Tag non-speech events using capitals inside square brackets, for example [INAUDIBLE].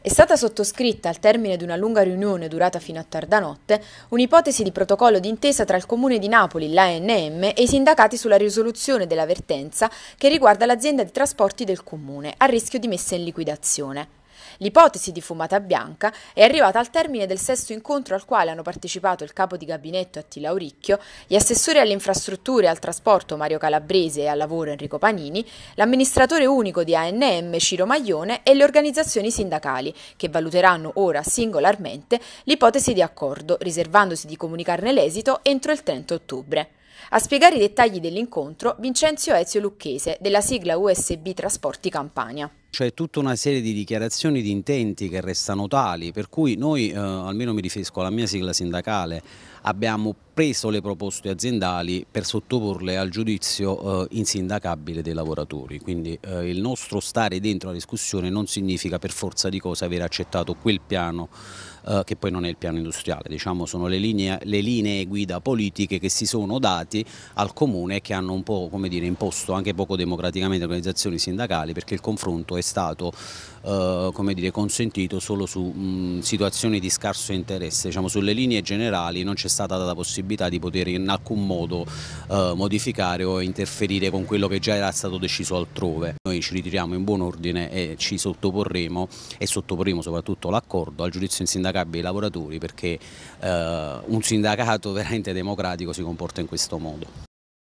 È stata sottoscritta, al termine di una lunga riunione durata fino a tarda notte, un'ipotesi di protocollo d'intesa tra il Comune di Napoli, l'ANM, e i sindacati sulla risoluzione dell'avvertenza che riguarda l'azienda di trasporti del Comune, a rischio di messa in liquidazione. L'ipotesi di fumata bianca è arrivata al termine del sesto incontro al quale hanno partecipato il capo di gabinetto Attila Auricchio, gli assessori alle infrastrutture e al trasporto Mario Calabrese e al lavoro Enrico Panini, l'amministratore unico di ANM Ciro Maglione e le organizzazioni sindacali, che valuteranno ora singolarmente l'ipotesi di accordo, riservandosi di comunicarne l'esito entro il 30 ottobre. A spiegare i dettagli dell'incontro Vincenzo Ezio Lucchese della sigla USB Trasporti Campania. C'è tutta una serie di dichiarazioni di intenti che restano tali, per cui noi, eh, almeno mi riferisco alla mia sigla sindacale, abbiamo preso le proposte aziendali per sottoporle al giudizio eh, insindacabile dei lavoratori, quindi eh, il nostro stare dentro la discussione non significa per forza di cosa aver accettato quel piano eh, che poi non è il piano industriale, diciamo sono le linee, le linee, guida politiche che si sono dati al comune e che hanno un po' come dire, imposto anche poco democraticamente le organizzazioni sindacali perché il confronto è è stato eh, come dire, consentito solo su mh, mm, situazioni di scarso interesse, diciamo, sulle linee generali non c'è stata la possibilità di poter in alcun modo eh, modificare o interferire con quello che già era stato deciso altrove. Noi ci ritiriamo in buon ordine e ci sottoporremo e sottoporremo soprattutto l'accordo al giudizio insindacabile dei lavoratori perché eh, un sindacato [LAUGHS] veramente democratico si comporta in questo modo.